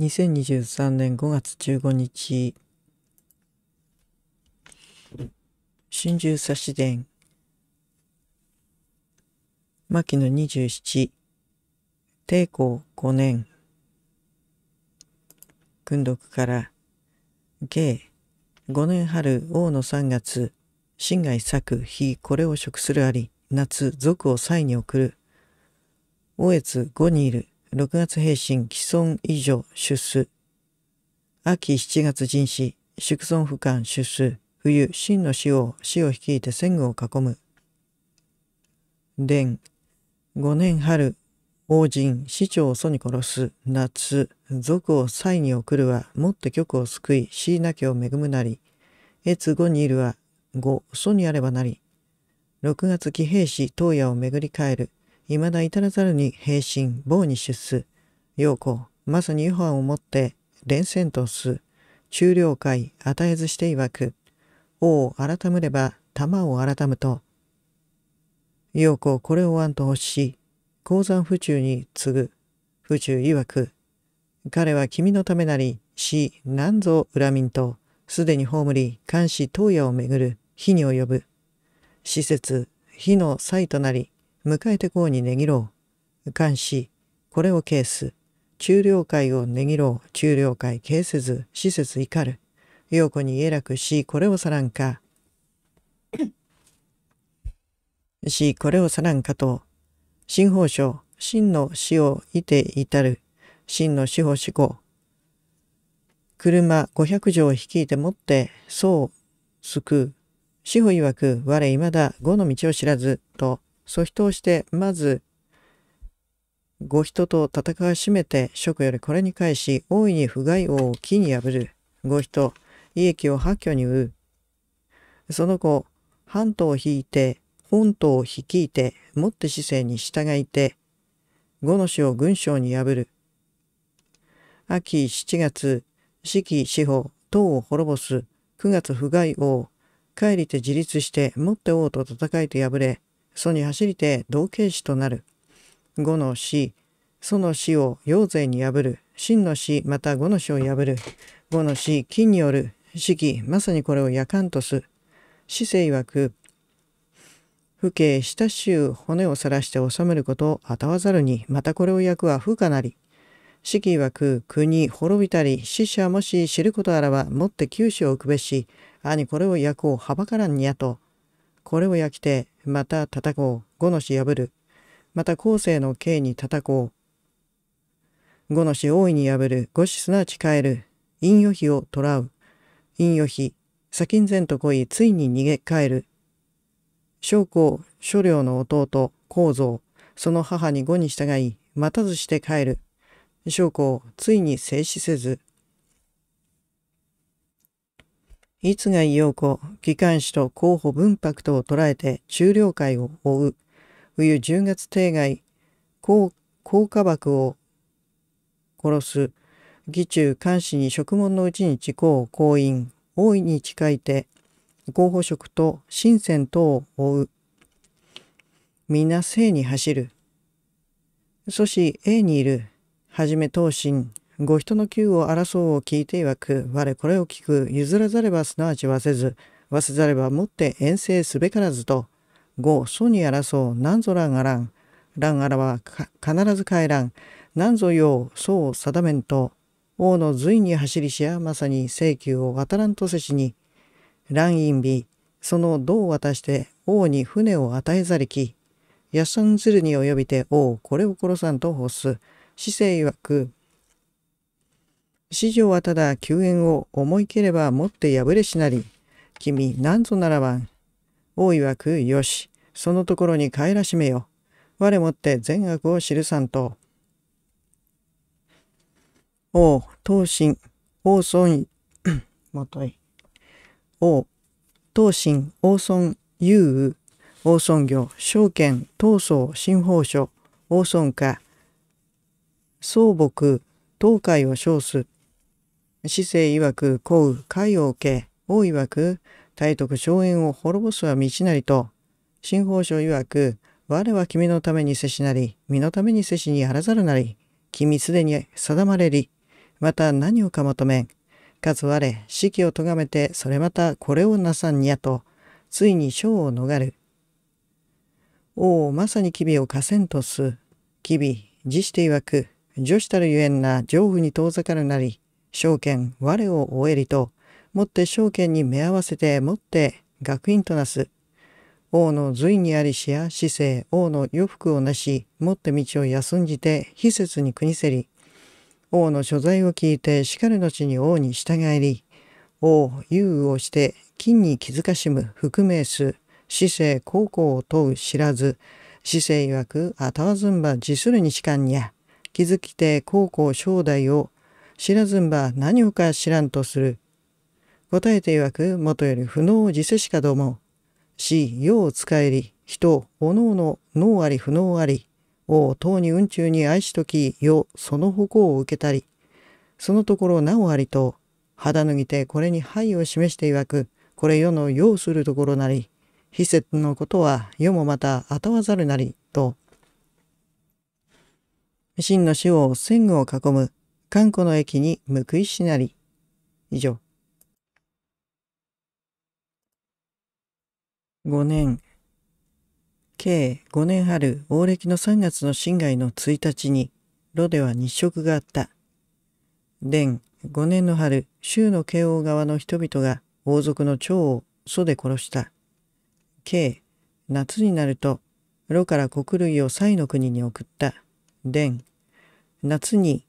2023年5月15日春秋差し伝牧野27帝公5年訓読から芸5年春王の3月心外作日これを食するあり夏俗を祭に送る王越5にいる6月平身既存以上出世。秋7月人死、宿存不管出世。冬、真の死を、死を率いて戦後を囲む。伝、5年春、王人、市長を祖に殺す。夏、族を祭に送るは、もって局を救い、椎名家を恵むなり。越後にいるは、五、祖にあればなり。6月騎兵士、東野を巡り帰る。未だ至らざるに平身、棒に出す。陽子、まさに違飯をもって、連戦とす。中領会、与えずして曰く。王を改むれば、玉を改むと。陽子、これを案と欲し、鉱山府中に次ぐ。府中曰く。彼は君のためなり、死、何ぞ恨みんと、すでに葬り、監視、東野をめぐる、火に及ぶ。施設、火の祭となり、迎えてうにねぎろう。監視、これをケす。中領会をねぎろう。中領会ケせず、施設怒る。陽子にえらくし、これをさらんか。し、これをさらんかと。新法書、真の死をいて至る。真の司法志向。車500錠率いてもって、そう、救う。司法曰く、我未だ五の道を知らず、と。そ父としてまずご人と戦わしめて職よりこれに返し大いに不甲斐王を木に破るご人利益を破居にうその後半島を引いて本島を率いてもって市政に従いて五の死を軍将に破る秋七月四季四方党を滅ぼす九月不甲斐王帰りて自立してもって王と戦いて破れ祖に走りて同型師となる。五の死、祖の死を陽勢に破る。真の死、また五の死を破る。五の死、金による。四季、まさにこれを夜間とす。死生曰く、父兄、下衆、骨をさらして治めることをあたわざるに、またこれを焼くは不可なり。四季曰く、国、滅びたり、死者もし知ることあらば、もって九死を置くべし、兄これを焼くをはばからんにやと。これを焼きて、また叩こう。五の死破る。また後世の刑に叩こう。五の死大いに破る。五死すなわち帰る。陰与比を捕らう。陰与比。先ん前と来い。ついに逃げ帰る。将校、諸領の弟、公蔵、その母に五に従い、待たずして帰る。将校、ついに静止せず、逸外陽子、機関士と候補文白とを捉えて中領会を追う。冬10月定外、高価爆を殺す。義中監視に職門のうちに地公、公員、大いに近いて、候補職と新鮮等を追う。皆生に走る。阻止 A にいる。はじめ等身、ご人の給を争うを聞いて曰く、我これを聞く、譲らざればすなわち忘せず、わせざればもって遠征すべからずと、ご、祖に争う、なんぞらんあらん、らんあらは必ず帰らん、なんぞよう、そう定めんと、王の隋に走りしやまさに請求を渡らんとせしに、乱陰備、その銅を渡して王に船を与えざりき、やっさんずるに及びて王これを殺さんと欲す。死生曰く、市場はただ救援を思い切ればもって破れしなり、君何ぞならばん。大いわくよし、そのところに帰らしめよ。我もって善悪を知るさんと。王、東進、王孫、もとい。王、東進、王孫、雄雨、王孫業、証券、東宗、新法書、王孫家、総木、東海を称す、市政曰く幸雨、会を受け、王曰く体徳荘園を滅ぼすは道なりと、新法省曰く我は君のために世しなり、身のために世しにあらざるなり、君すでに定まれり、また何をか求めん。かつ我、死期を咎めて、それまたこれをなさんにやと、ついに章を逃る。王まさに機微を河川とす。機微、自して曰く、女子たるゆえんな上婦に遠ざかるなり、証券我を終えりと、もって証券に目合わせてもって学院となす。王の隋にありしや姿勢、王の余服をなし、もって道を休んじて、非節に国せり。王の所在を聞いて、しかるのちに王に従えり。王、優をして、金に気づかしむ、覆めす、姿勢、高校を問う知らず、姿勢曰く、あたわずんば、自するにしかんにゃ。気づきて、高校正代を、知らずんば何をか知らんとする。答えて曰く、もとより不能を自世しかども。し、世を使えり、人、おのおの、能あり不能あり。をうに運中に愛しとき、よ、その矛を受けたり。そのところなおありと、肌脱ぎてこれに灰を示して曰く、これ世の要するところなり、非説のことは世もまた与わざるなり、と。真の死を戦具を囲む、頑固の駅に報いしなり。以上。5年計5年春大暦の3月の侵害の1日に炉では日食があった伝5年の春州の慶応側の人々が王族の長を祖で殺した計夏になると炉から穀類を西の国に送った伝夏に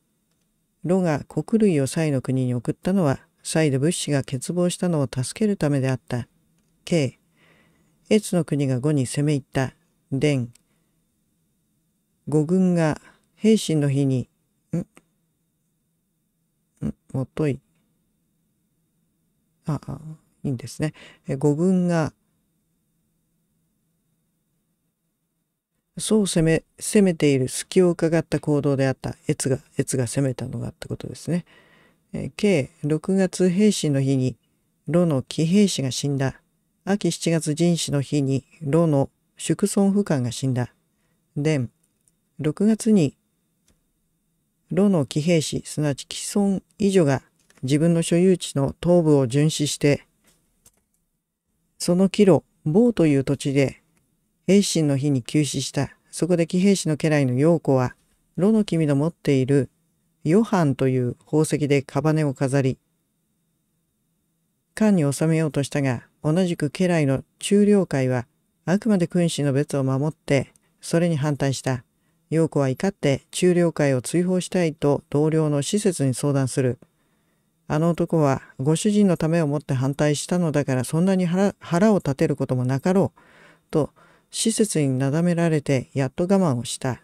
ロが穀類をサイの国に送ったのは、サイで物資が欠乏したのを助けるためであった。K、越の国が5に攻め入った。伝、護軍が平身の日に、んんもとい。あ、あ、いいんですね。5軍がそう攻め、攻めている隙を伺った行動であった越が、越が攻めたのがってことですね。えー、計6月兵士の日に、炉の騎兵士が死んだ。秋7月人死の日に、炉の縮村府官が死んだ。で、6月に、炉の騎兵士、すなわち既存以上が自分の所有地の東部を巡視して、その帰路、某という土地で平心の日に急死した。そこで騎兵士の家来の陽子は、炉の君の持っているヨハンという宝石でカバネを飾り、缶に収めようとしたが、同じく家来の中領会は、あくまで君子の別を守って、それに反対した。陽子は怒って中領会を追放したいと同僚の施設に相談する。あの男はご主人のためをもって反対したのだからそんなに腹を立てることもなかろう。と施設になだめられてやっと我慢をした。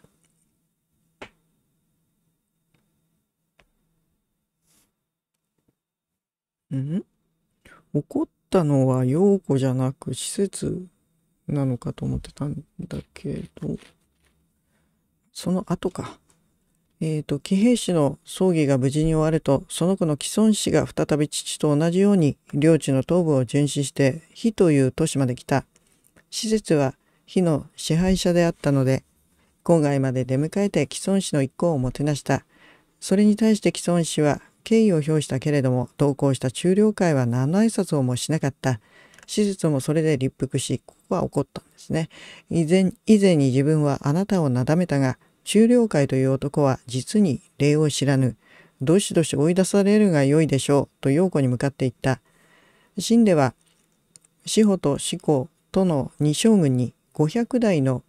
ん怒ったのは陽子じゃなく施設なのかと思ってたんだけど、その後か。えっ、ー、と、騎兵士の葬儀が無事に終わると、その子の既存氏が再び父と同じように領地の東部を巡視して、火という都市まで来た。施設は火の支配者であったので、郊外まで出迎えて既存氏の一行をもてなした。それに対して既存氏は敬意を表したけれども、同行した中領会は何の挨拶をもしなかった。手術もそれで立腹し、ここは怒ったんですね。以前、以前に自分はあなたをなだめたが、中領会という男は実に礼を知らぬ。どしどし追い出されるがよいでしょう、と陽子に向かっていった。秦では、志保と志功との二将軍に500台の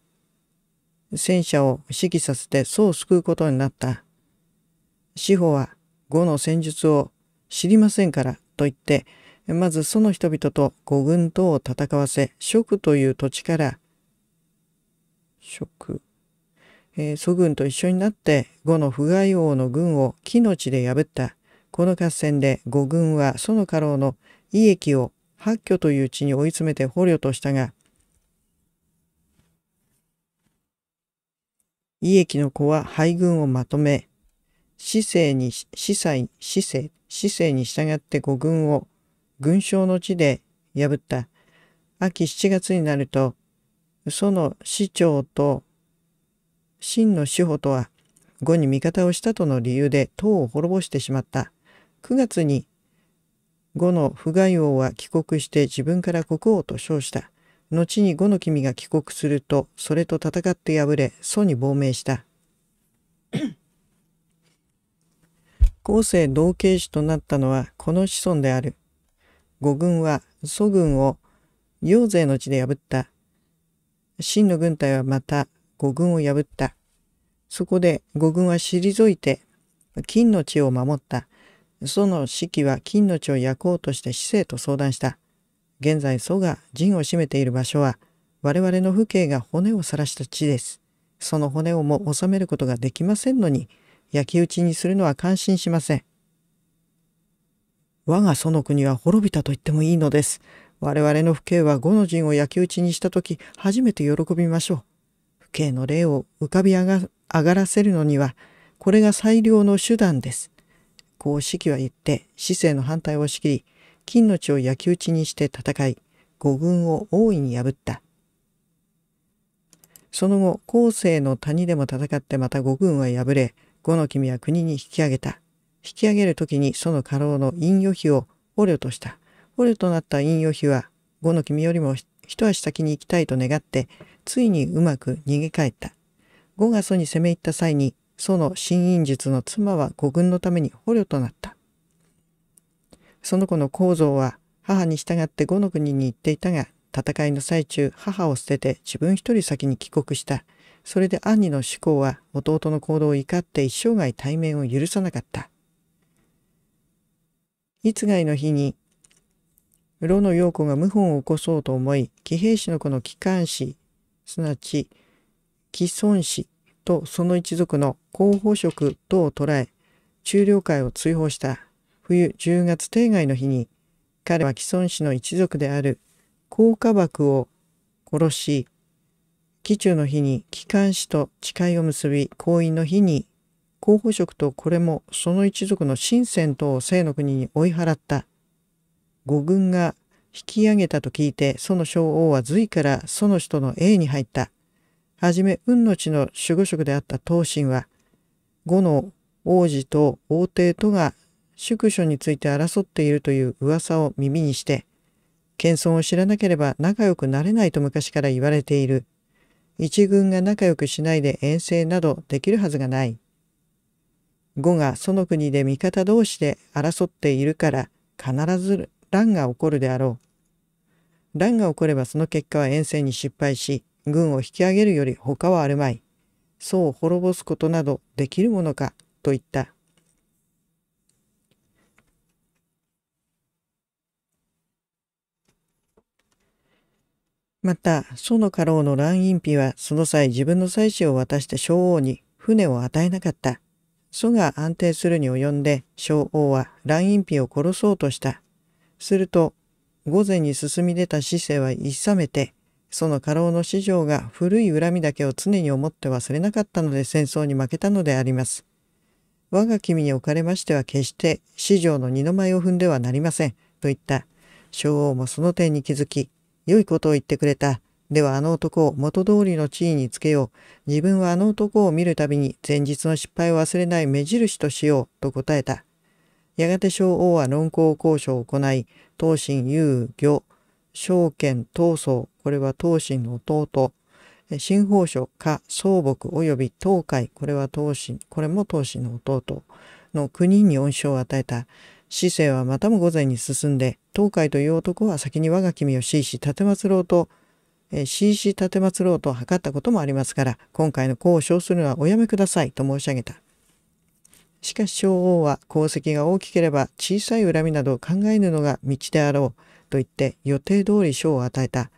戦車を指揮させて宋を救うことになった。志保は呉の戦術を知りませんからと言って、まずその人々と五軍とを戦わせ、蜀という土地から、諸えー、祖軍と一緒になって呉の不甲王の軍を木の地で破った。この合戦で五軍はその家老の遺益を八居という地に追い詰めて捕虜としたが、胃益の子は配軍をまとめ、市政に、市祭、市政、市政に従って五軍を軍将の地で破った。秋7月になると、その市長と真の司法とは、後に味方をしたとの理由で党を滅ぼしてしまった。9月に、後の不外王は帰国して自分から国王と称した。後に呉の君が帰国すると、それと戦って敗れ、祖に亡命した。後世同慶主となったのはこの子孫である。五軍は祖軍を陽勢の地で破った。秦の軍隊はまた五軍を破った。そこで五軍は退いて金の地を守った。その士気は金の地を焼こうとして市政と相談した。現在蘇が陣を占めている場所は、我々の父兄が骨を晒した地です。その骨をも収めることができませんのに、焼き討ちにするのは感心しません。我が祖の国は滅びたと言ってもいいのです。我々の父兄は五の陣を焼き討ちにした時、初めて喜びましょう。父兄の霊を浮かび上が上がらせるのには、これが最良の手段です。こう指揮は言って、市政の反対を押し切り、金の地を焼き討ちにして戦い、五軍を大いに破った。その後、後世の谷でも戦ってまた五軍は敗れ、五の君は国に引き上げた。引き上げる時にその家老の隠与費を捕虜とした。捕虜となった隠与費は、五の君よりも一足先に行きたいと願って、ついにうまく逃げ帰った。五が祖に攻め入った際に、その新陰術の妻は五軍のために捕虜となった。その子の構造は母に従って五の国に行っていたが、戦いの最中、母を捨てて自分一人先に帰国した。それで兄の思考は弟の行動を怒って一生涯対面を許さなかった。いつがいの日に、室の陽子が謀反を起こそうと思い、騎兵士の子の機関士、すなわち、既孫氏とその一族の候補職等を捕らえ、中領会を追放した。冬10月定外の日に彼は既存氏の一族である甲賀幕を殺し、紀中の日に機関士と誓いを結び、婚姻の日に候補職とこれもその一族の新鮮とを聖の国に追い払った。五軍が引き上げたと聞いて、その小王は隋からその人の英に入った。はじめ、運の地の守護職であった東進は、五の王子と王帝とが宿所について争っているという噂を耳にして、謙遜を知らなければ仲良くなれないと昔から言われている。一軍が仲良くしないで遠征などできるはずがない。五がその国で味方同士で争っているから必ず乱が起こるであろう。乱が起こればその結果は遠征に失敗し、軍を引き上げるより他はあるまい。そう滅ぼすことなどできるものか、と言った。また、祖の家老の蘭隠妃はその際自分の妻子を渡して昭王に船を与えなかった。祖が安定するに及んで昭王は蘭隠妃を殺そうとした。すると、午前に進み出た市政は一冷めて、その家老の師匠が古い恨みだけを常に思って忘れなかったので戦争に負けたのであります。我が君におかれましては決して師匠の二の舞を踏んではなりません、といった。昭王もその点に気づき、良いことを言ってくれた。ではあの男を元通りの地位につけよう。自分はあの男を見るたびに前日の失敗を忘れない目印としよう、と答えた。やがて小王は論考交渉を行い、東進遊漁、証券闘争、これは東進の弟、新法書か総木及び東海、これは東進、これも東進の弟の国に恩賞を与えた。市政はまたも御前に進んで、東海という男は先に我が君をしいし立てまつろうと、えー、し立てまつろうと図ったこともありますから、今回の功を称するのはおやめくださいと申し上げた。しかし昭王は功績が大きければ小さい恨みなど考えぬのが道であろうと言って予定通り賞を与えた。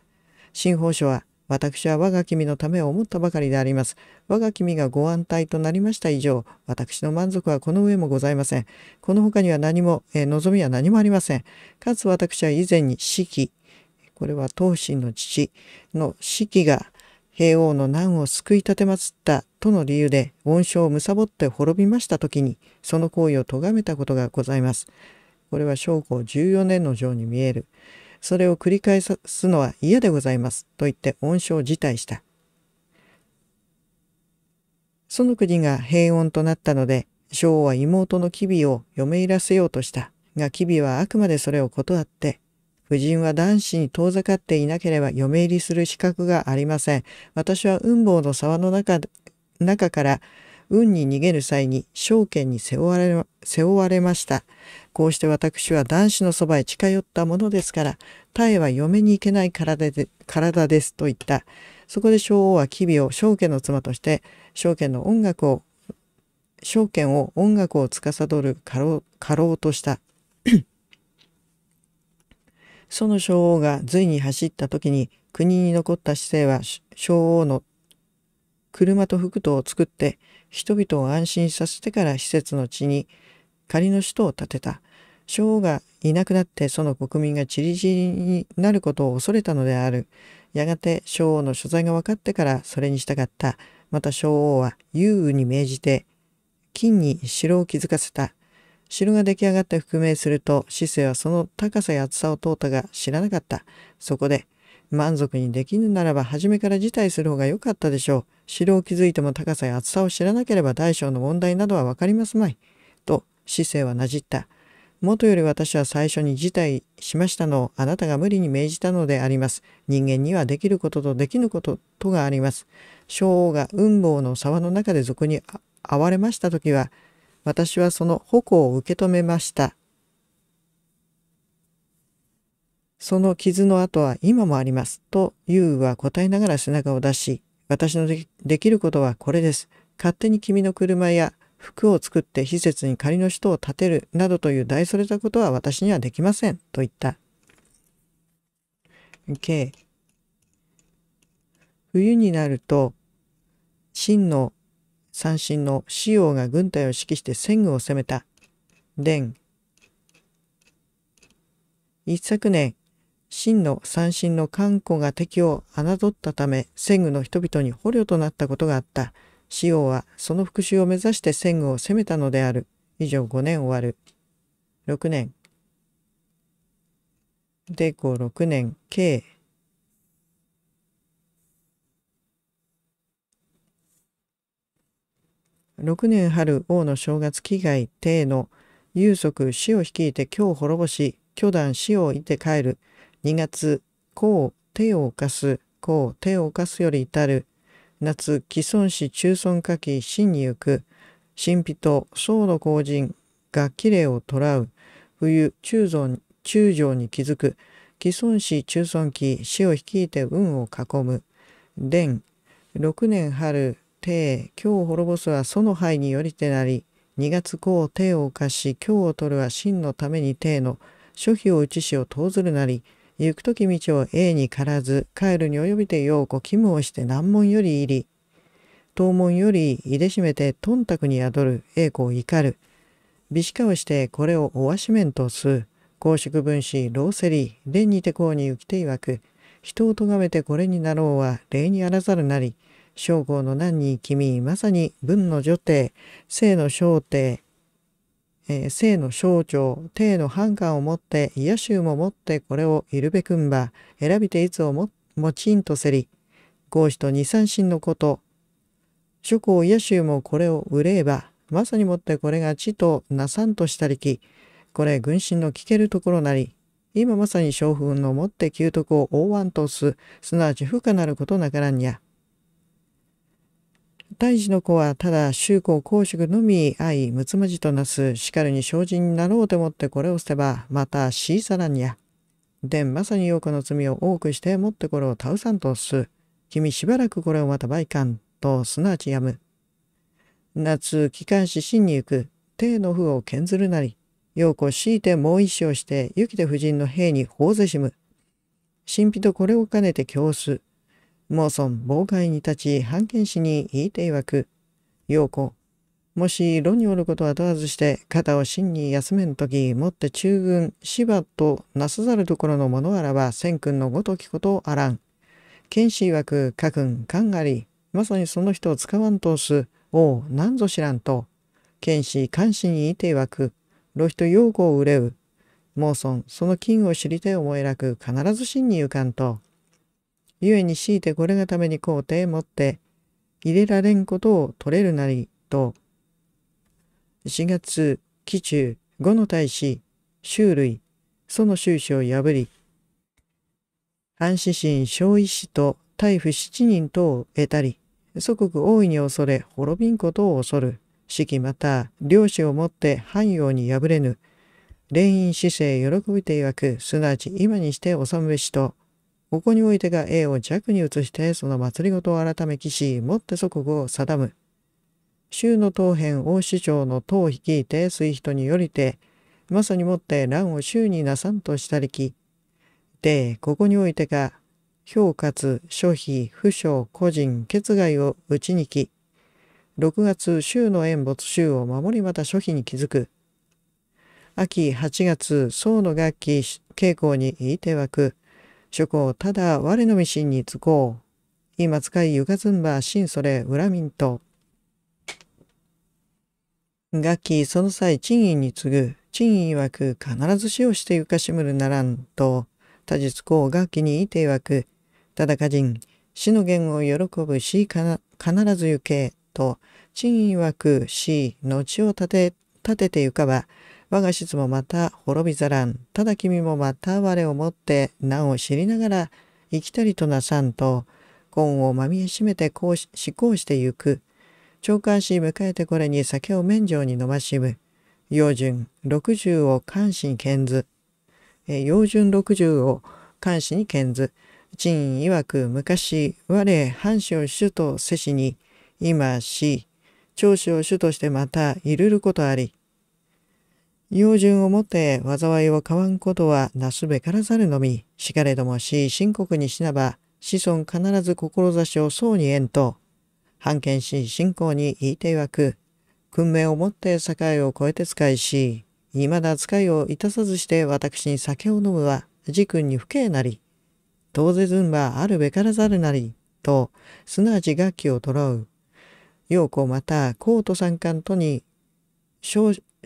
新法書は私は我が君のためを思ったばかりであります。我が君がご安泰となりました以上、私の満足はこの上もございません。この他には何も、え望みは何もありません。かつ私は以前に四季、これは当心の父の四季が平王の難を救い立てまつったとの理由で恩賞を貪って滅びました時にその行為を咎めたことがございます。これは将校14年の情に見える。それを繰り返すのは嫌でございます。と言って恩賞を辞退した。その国が平穏となったので、将は妹の吉備を嫁いらせようとした。が吉備はあくまでそれを断って、夫人は男子に遠ざかっていなければ嫁入りする資格がありません。私は運坊の沢の中中から運に逃げる際に証券に背負われ背負われました。こうして私は男子のそばへ近寄ったものですから、タイは嫁に行けない体で体ですと言った。そこで昭王は吉備を証家の妻として、証家の音楽を、証券を音楽を司る家老過労とした。その昭王が隋に走った時に国に残った姿勢は昭王の車と服とを作って人々を安心させてから施設の地に仮の首都を建てた。将がいなくなってその国民が散り散りになることを恐れたのである。やがて将王の所在が分かってからそれに従った。また将王は優に命じて、金に城を築かせた。城が出来上がって復命すると、市政はその高さや厚さを通ったが知らなかった。そこで、満足にできぬならば初めから辞退する方が良かったでしょう。城を築いても高さや厚さを知らなければ大小の問題などは分かりますまい。と、市政はなじった。もとより私は最初に辞退しましたのをあなたが無理に命じたのであります。人間にはできることとできぬこととがあります。小王が雲母の沢の中で俗に哀れました時は、私はその矛を受け止めました。その傷の跡は今もあります。と、ユウは答えながら背中を出し、私のできることはこれです。勝手に君の車や服を作って施設に仮の人を建てるなどという大それたことは私にはできませんと言った。K 冬になると秦の三神の四王が軍隊を指揮して戦具を攻めた。伝一昨年秦の三神の漢子が敵を侮ったため戦具の人々に捕虜となったことがあった。シオはその復讐を目指して戦後を攻めたのである。以上5年終わる。6年。で、5、6年、計。6年春、王の正月、祈害、帝の、有足、死を率いて今日滅ぼし、巨断、死をいて帰る。2月、公、手を犯す、公、手を犯すより至る。夏既存市中村下記真に行く神秘と僧の後人が綺麗をとらう冬中尊中将に気づく既存市中村記死を率いて運を囲む伝六年春帝今日滅ぼすはその灰によりてなり2月後帝を犯し今日を取るは真のために帝の諸費を打ちしを投ずるなり行く時道を A にからず、帰るに及びてようこ勤務をして難問より入り、当門より入れしめて頓卓に宿る A 子を怒る。美し化をしてこれをおわしめんとす。公職分子ローセリー、蓮にてこうに行きていわく。人を咎めてこれになろうは礼にあらざるなり。将校の難に君、まさに文の女帝、性の小帝、えー、性の象徴、帝の反感をもって、家衆ももってこれをいるべくんば、選びていつをも、もちんとせり、合子と二三神のこと、諸侯家衆もこれを憂えば、まさにもってこれが地となさんとしたりき、これ軍神の聞けるところなり、今まさに将軍のもって旧徳を大腕とす、すなわち不可なることなからんにゃ。胎児の子はただ宗公公職のみ愛むつむじとなすしかるに精進になろうと思ってこれを捨てばまたしさらにや。でんまさによ子の罪を多くしてもってこれを倒さんとす。君しばらくこれをまた売還とすなわちやむ。夏機関士真に行く帝の府を剣ずるなり。陽子強いてもう一生して、雪で夫人の兵に法ぜしむ。神秘とこれを兼ねて供す。妄尊妨害に立ち判権士に言いていわく、陽子、もし炉におることは問わずして肩を真に休めん時持もって中軍芝となすざるところのものあらば千君のごときことあらん。剣士曰く家君勘ありまさにその人を使わんとすおう何ぞ知らんと剣士監視に言いて曰く炉人陽子を憂う。妄尊その金を知りて思えなく必ず真に行かんと故に強いてこれがために皇帝持って入れられんことを取れるなりと4月紀中五の大使周類その宗主を破り安士臣小医師と大夫七人等を得たり祖国大いに恐れ滅びんことを恐る四季また領主をもって藩用に破れぬ霊院姿勢喜びて曰くすなわち今にして治むべしとここにおいてが A を弱に移してその祭りごとを改めきし、もって即国を定む。州の当辺王市長の党を率いて水人によりて、まさにもって乱を州になさんとしたりき。で、ここにおいてが、評価、諸費、不詳、個人、決外を打ちにき。6月、州の演没州を守りまた諸費に気づく。秋8月、宋の楽器傾向にいいてわく。諸行ただ我のみ真につこう。今使いゆかずんば真それ恨みんと。楽器その際賃金に次ぐ、賃金曰く必ず死をしてゆかしむるならんと、他日こう楽器にいて曰く、ただ歌人、死の言を喜ぶしかな必ず行けと、賃金曰く死、後を立て、立ててゆかば、我が質もまた滅びざらん。ただ君もまた我をもって難を知りながら生きたりとなさんと、根をまみえしめてこうし思考してゆく。長官し迎えてこれに酒を免状に飲ましむ。用順六十を関心献ず。用順六十を関心に献ず。陳曰く昔、我、藩主を主とせしに、今し、長子を主としてまたいるることあり。用順をもって災いを買わんことはなすべからざるのみ、しかれどもし深刻にしなば、子孫必ず志をそうに縁と、判見し信仰に言いて曰く、訓命をもって境を越えて使いし、未だ使いをいたさずして私に酒を飲むは、自君に不敬なり、当然ずんはあるべからざるなり、と、すなわち楽器をとろう。陽子また、コート三冠とに、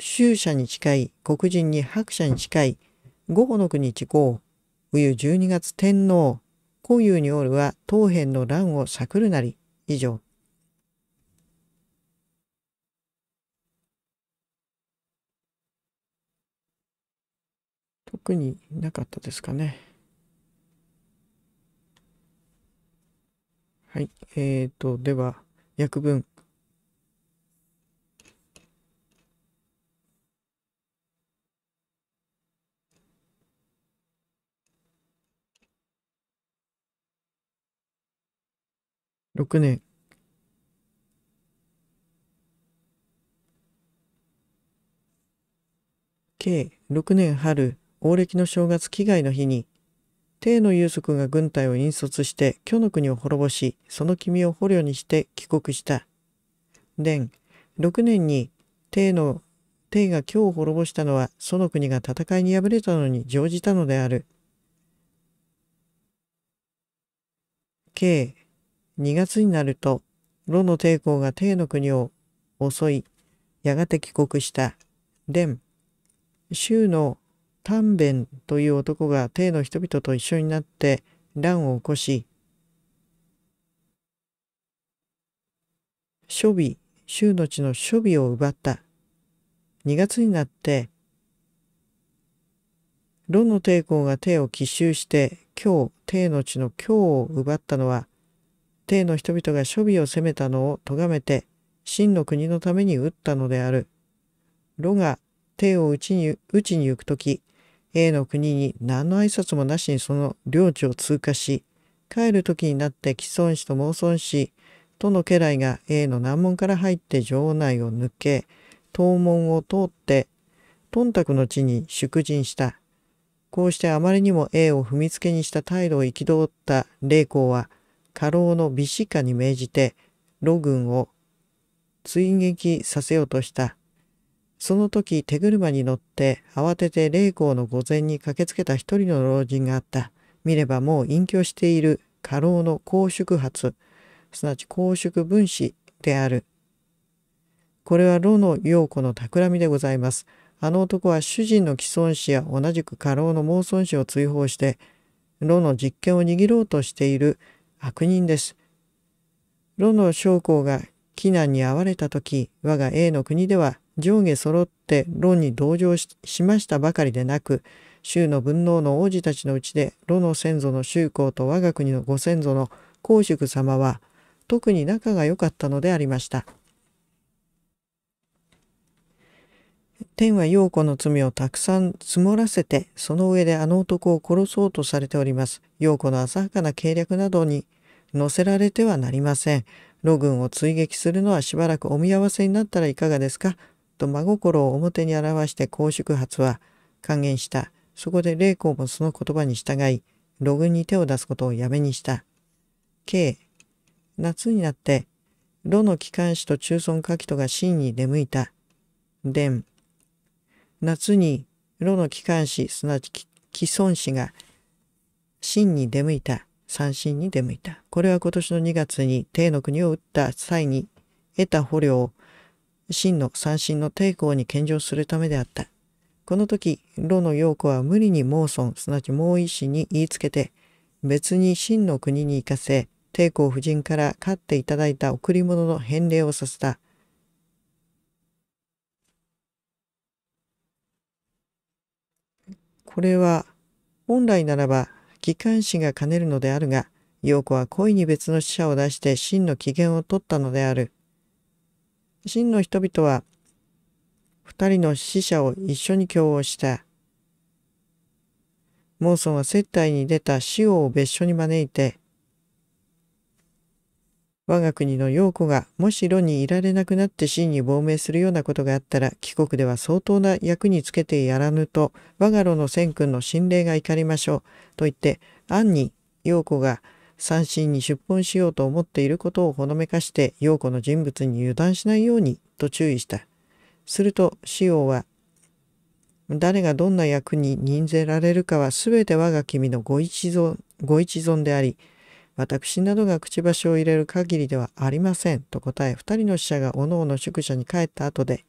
州者に近い黒人に白者に近い五後の国地公冬十二月天皇公友におるは当辺の乱を探るなり以上特になかったですかねはいえーとでは訳文6年。計6年春、王暦の正月祈願の日に、帝の有足が軍隊を引率して、巨の国を滅ぼし、その君を捕虜にして帰国した。伝、6年に帝の、帝が京を滅ぼしたのは、その国が戦いに敗れたのに乗じたのである。計2月になると、炉の抵抗が帝の国を襲い、やがて帰国した。蓮州の丹弁という男が帝の人々と一緒になって乱を起こし、諸備、州の地の諸備を奪った。2月になって、炉の抵抗が帝を奇襲して、今日、帝の地の京を奪ったのは、帝の人々が諸美を責めたのを咎めて、真の国のために打ったのである。炉が帝を打ちに打ちに行く時 A の国に何の挨拶もなしにその領地を通過し、帰る時になって既存氏と妄尊氏との家来が A の難問から入って城内を抜け、東門を通って、トンタクの地に祝陣した。こうしてあまりにも A を踏みつけにした態度を憤った霊光は、家老の美子家に命じて、路軍を追撃させようとした。その時、手車に乗って、慌てて霊光の御前に駆けつけた一人の老人があった。見ればもう隠居している家老の公祝発、すなわち公祝分子である。これは炉の陽子の企みでございます。あの男は主人の既存死や同じく家老の妄想死を追放して、炉の実権を握ろうとしている悪人です。炉の将校が危難に遭われた時我が A の国では上下揃って炉に同情しましたばかりでなく州の文王の王子たちのうちで炉の先祖の宗公と我が国のご先祖の公祝様は特に仲が良かったのでありました。天は陽子の罪をたくさん積もらせて、その上であの男を殺そうとされております。陽子の浅はかな計略などに乗せられてはなりません。ロ軍を追撃するのはしばらくお見合わせになったらいかがですかと真心を表に表して公祝発は還元した。そこで霊光もその言葉に従い、ロ軍に手を出すことをやめにした。K 夏になって、炉の機関士と中村夏季とが真に出向いた。伝夏に炉の機関士すなわち既存士が真に出向いた三振に出向いたこれは今年の2月に帝の国を打った際に得た捕虜を真の三振の抵抗に献上するためであったこの時炉の陽子は無理に盲村すなわち盲医師に言いつけて別に真の国に行かせ帝公夫人から飼っていただいた贈り物の返礼をさせたこれは本来ならば機関士が兼ねるのであるが、陽子は故意に別の使者を出して真の機嫌を取ったのである。真の人々は2人の死者を一緒に共応した。モーソンは接待に出た死を別所に招いて、我が国の陽子がもし炉にいられなくなって真に亡命するようなことがあったら帰国では相当な役につけてやらぬと我が炉の千君の心霊が怒りましょうと言って暗に陽子が三振に出奔しようと思っていることをほのめかして陽子の人物に油断しないようにと注意した。すると四王は誰がどんな役に任せられるかは全て我が君のご一存ご一存であり私などがくちばしを入れる限りではありません。と答え、二人の死者がおのおの宿舎に帰った後で、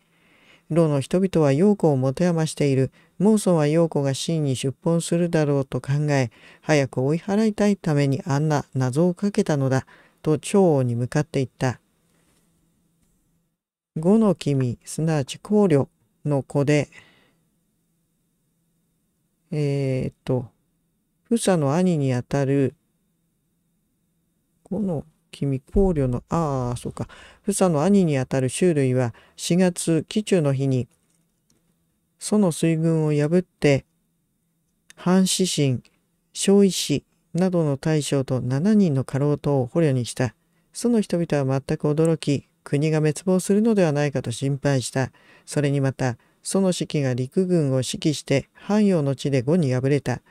牢の人々は陽子を持て余している、モーソンは陽子が真に出奔するだろうと考え、早く追い払いたいためにあんな謎をかけたのだ、と長王に向かっていった。五の君、すなわち考慮の子で、えー、っと、房の兄にあたるこの君香料のああそうか房の兄にあたる周類は4月紀中の日に祖の水軍を破って藩士神小石などの大将と7人の家老党を捕虜にしたその人々は全く驚き国が滅亡するのではないかと心配したそれにまたその指揮が陸軍を指揮して汎用の地で後に敗れた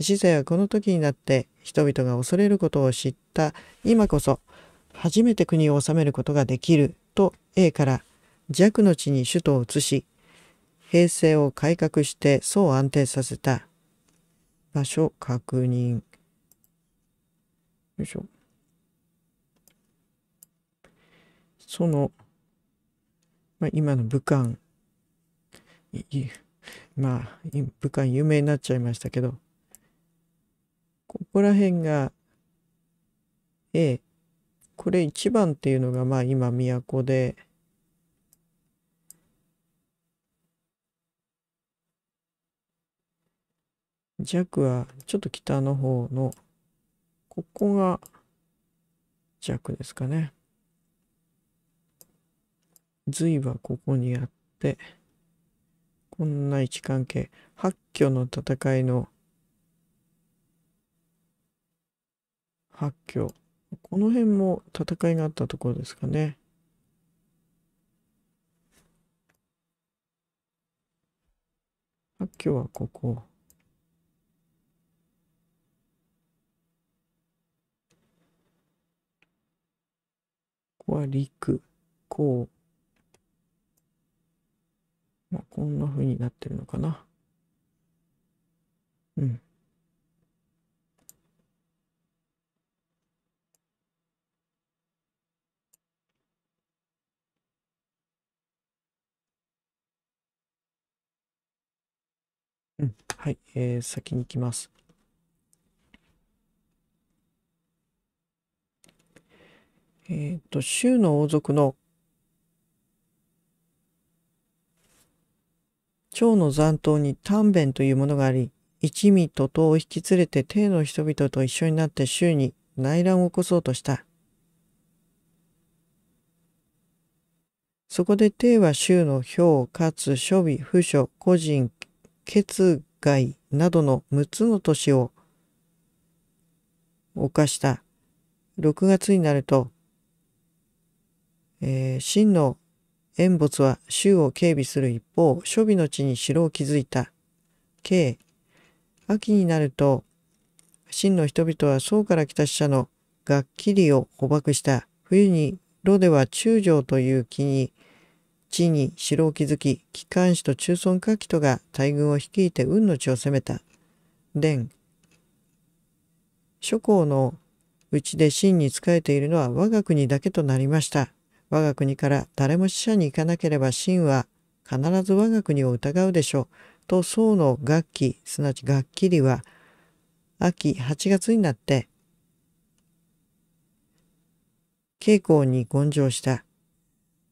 死者はこの時になって人々が恐れることを知った今こそ初めて国を治めることができると A から弱の地に首都を移し平成を改革して層を安定させた場所確認よいしょその、まあ、今の武漢まあ武漢有名になっちゃいましたけどここら辺が A これ1番っていうのがまあ今都で弱はちょっと北の方のここが弱ですかね隋はここにあってこんな位置関係八挙の戦いの発狂この辺も戦いがあったところですかね。発狂はここ。ここは陸、こう。まあ、こんな風になってるのかな。うん。うん、はい、えー、先に行きます。えっ、ー、と、州の王族の長の残党に丹弁というものがあり、一味と党を引き連れて帝の人々と一緒になって州に内乱を起こそうとした。そこで帝は州の兵、かつ諸備、不所、個人、血害などの6つの年を犯した6月になると、えー、真の円没は州を警備する一方、諸備の地に城を築いた。K、秋になると、真の人々は宋から来た死者のがっきりを捕獲した。冬に、炉では中将という木に地位に城を築き、機関士と中村家人が大軍を率いて運の地を攻めた。伝。諸侯のうちで真に仕えているのは我が国だけとなりました。我が国から誰も死者に行かなければ真は必ず我が国を疑うでしょう。と宋の楽器、すなわち楽器りは、秋8月になって、慶光に根上した。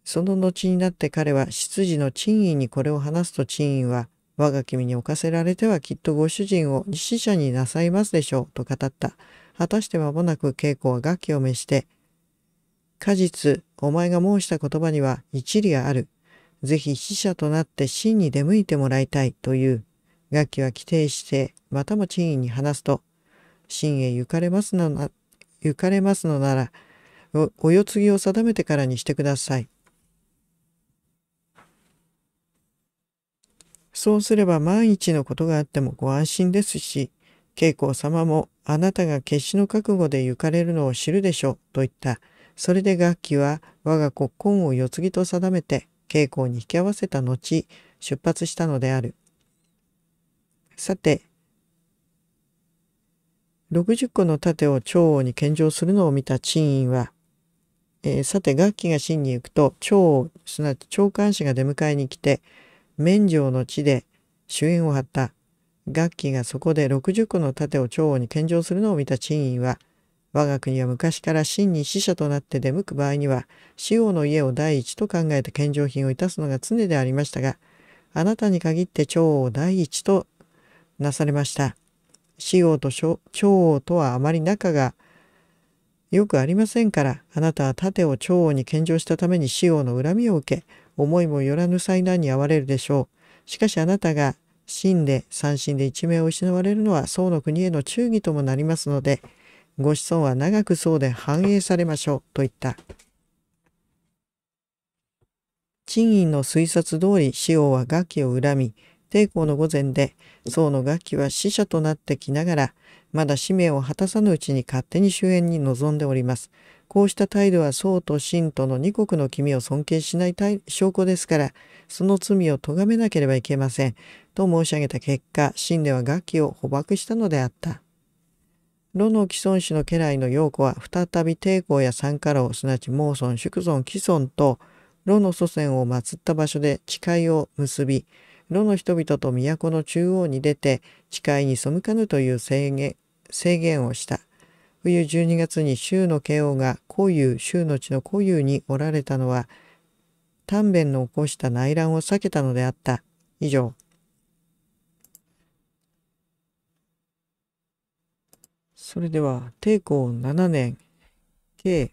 その後になって彼は執事の賃院にこれを話すと賃院は、我が君に侵せられてはきっとご主人を死者になさいますでしょう、と語った。果たして間もなく稽古は楽器を召して、果実、お前が申した言葉には一理がある。ぜひ死者となって真に出向いてもらいたいという。楽器は規定して、またも賃院に話すと、真へ行かれますのな、行かれますのなら、お世継ぎを定めてからにしてください。そうすれば万一のことがあってもご安心ですし、慶光様もあなたが決死の覚悟で行かれるのを知るでしょう、と言った。それで楽器は我が国根を世継ぎと定めて稽古に引き合わせた後出発したのである。さて60個の盾を長王に献上するのを見た陳院は、えー、さて楽器が真に行くと長王すなわち長官氏が出迎えに来て免城の地で主演を張った楽器がそこで60個の盾を長王に献上するのを見た陳院は我が国は昔から真に死者となって出向く場合には死王の家を第一と考えて献上品をいたすのが常でありましたがあなたに限って長王を第一となされました死王と長王とはあまり仲がよくありませんからあなたは盾を長王に献上したために死王の恨みを受け思いもよらぬ災難に遭われるでしょう。しかしあなたが死んで三振で一命を失われるのは宋の国への忠義ともなりますので、ご子孫は長く宋で繁栄されましょう、と言った。賃院の推察通り、紫王は楽器を恨み、抵抗の御前で、宋の楽器は死者となってきながら、まだ使命を果たさぬうちに勝手に主演に臨んでおります。こうした態度は宋と信との二国の君を尊敬しない証拠ですから、その罪を咎めなければいけません。と申し上げた結果、秦では餓鬼を捕獲したのであった。炉の既存氏の家来の陽子は、再び帝公や三家老、すなわち盲村、宿村、既存と、炉の祖先を祀った場所で誓いを結び、炉の人々と都の中央に出て、誓いに背かぬという制限をした。冬12月に州の慶応が皇友州の地の皇友におられたのは丹弁の起こした内乱を避けたのであった。以上。それでは、抵抗7年、慶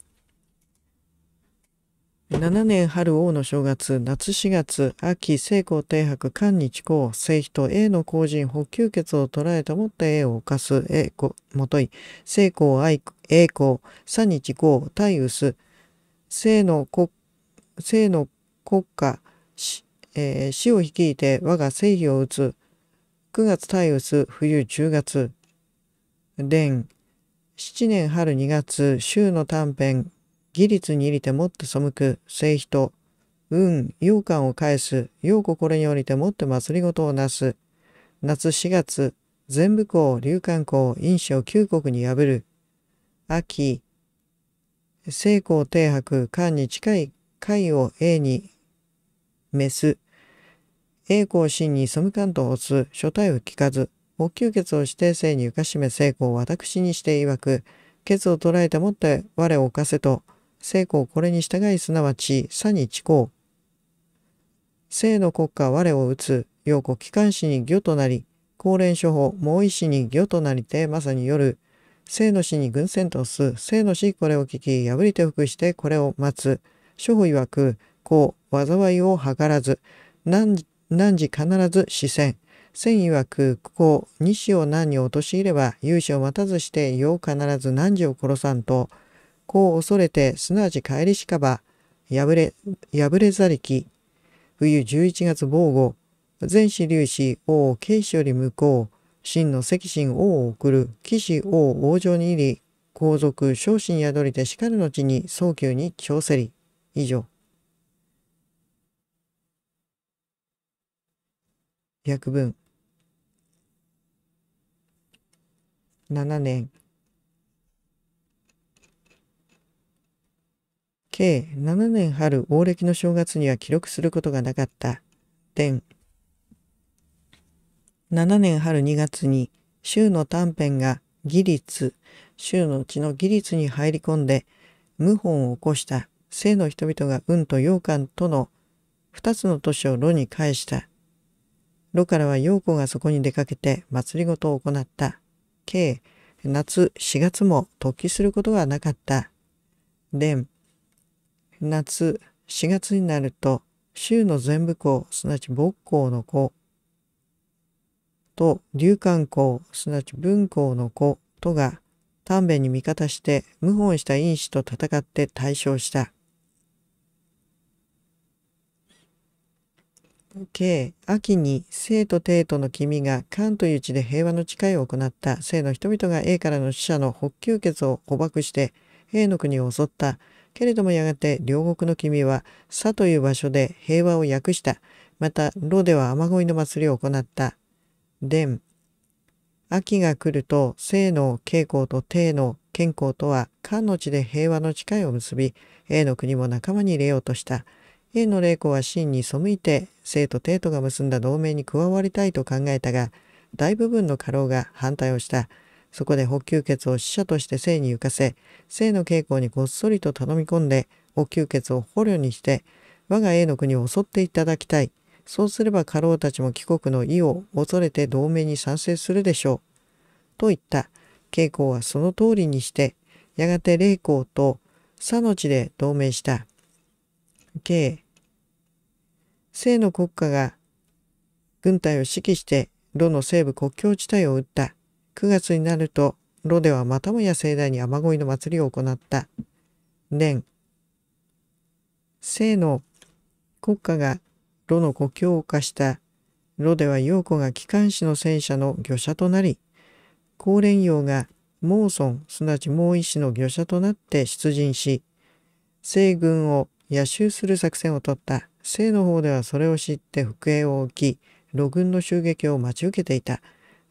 7年春王の正月、夏4月、秋、聖光定白、漢日公、聖人、A の後人、北九血を捉えたもって A を犯す、A 子、もとい、聖光愛、栄光、三日公、大薄聖の国、聖の国家、死、えー、死を率いて我が聖妃を打つ、9月大薄冬10月、伝、7年春2月、週の短編、義律に入りてもって背く、聖人。運、勇敢を返す、陽心におりてもって祭りごとをなす。夏四月、全部校、流観校、陰子を九国に破る。秋、聖功定博漢に近い、貝を A に、召す栄光真に背関東と押す、書体を聞かず、補給血をして性にゆかしめ聖功を私にして曰く、血を捉えてもって我を犯せと、成功これに従いすなわち、さに知行。聖の国家我を打つ、陽子機関士に魚となり、高連処方、猛医師に魚となりて、まさに夜、生の死に軍戦とす、生の死これを聞き、破り手服してこれを待つ。諸夫曰く、こう、災いを図らず、何時必ず死線。戦曰く、こう、西を何に陥れば、勇者を待たずして、よう必ず何時を殺さんと、こう恐れて、すなわち帰りしかば、破れ、破れざりき、冬11月防護、全子粒子王慶子より向こう、真の赤心王を送る、騎士王王城に入り、皇族昇進宿りてしかるのちに早急に調せり。以上。約分7年計7年春王暦の正月には記録することがなかった点7年春2月に州の短編が義律州のうちの義律に入り込んで謀反を起こした清の人々が運と羊羹との2つの都市を炉に返した炉からは陽子がそこに出かけて祭りごとを行った計夏4月も突起することはなかった伝夏、4月になると、州の全部校、すなわち牧校の子と、流官校、すなわち文校の子とが、丹米に味方して、謀反した因子と戦って大勝した。計秋に生と帝都の君が漢という地で平和の誓いを行った生の人々が A からの死者の北九血を捕獲して A の国を襲ったけれどもやがて両国の君は佐という場所で平和を訳した。また、炉では雨乞いの祭りを行った。伝。秋が来ると、生の慶光と帝の健康とは、漢の地で平和の誓いを結び、A の国も仲間に入れようとした。A の霊子は真に背いて、生と帝都が結んだ同盟に加わりたいと考えたが、大部分の家老が反対をした。そこで北九血を死者として生に浮かせ、生の傾向にごっそりと頼み込んで、北九血を捕虜にして、我が英の国を襲っていただきたい。そうすれば家老たちも帰国の意を恐れて同盟に賛成するでしょう。と言った。慶光はその通りにして、やがて霊光と佐の地で同盟した。慶、生の国家が軍隊を指揮して、炉の西部国境地帯を撃った。9月になると、炉ではまたもや盛大に雨乞いの祭りを行った。年、聖の国家が炉の故郷を犯した。炉では陽子が機関士の戦車の御車となり、高連陽が盲村、すなわち盲医師の御車となって出陣し、西軍を夜襲する作戦を取った。西の方ではそれを知って福栄を置き、路軍の襲撃を待ち受けていた。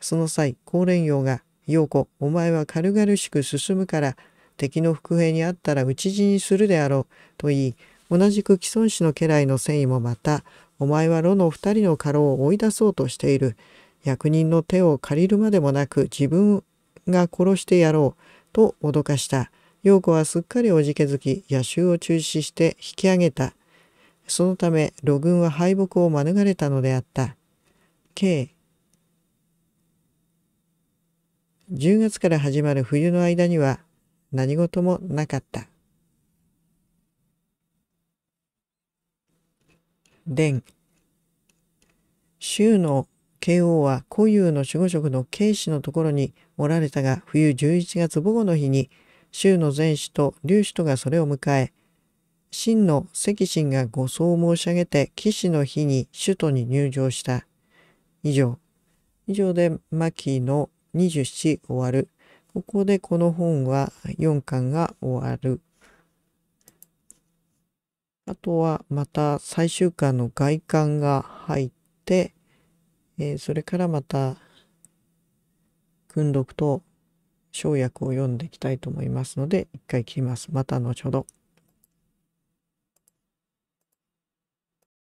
その際、高連陽が、陽子、お前は軽々しく進むから、敵の伏兵にあったら討ち死にするであろう、と言い、同じく既存氏の家来の戦意もまた、お前は炉の二人の家老を追い出そうとしている。役人の手を借りるまでもなく自分が殺してやろう、と脅かした。陽子はすっかりおじけづき、野襲を中止して引き上げた。そのため、路軍は敗北を免れたのであった。K 10月から始まる冬の間には何事もなかった。伝州の慶応は固有の守護職の慶氏のところにおられたが冬11月午後の日に州の前首と劉首とがそれを迎え真の関心が護送を申し上げて騎士の日に首都に入城した。以上。以上で牧野27終わる。ここでこの本は4巻が終わる。あとはまた最終巻の外巻が入って、えー、それからまた訓読と生薬を読んでいきたいと思いますので、一回切ります。また後ほど。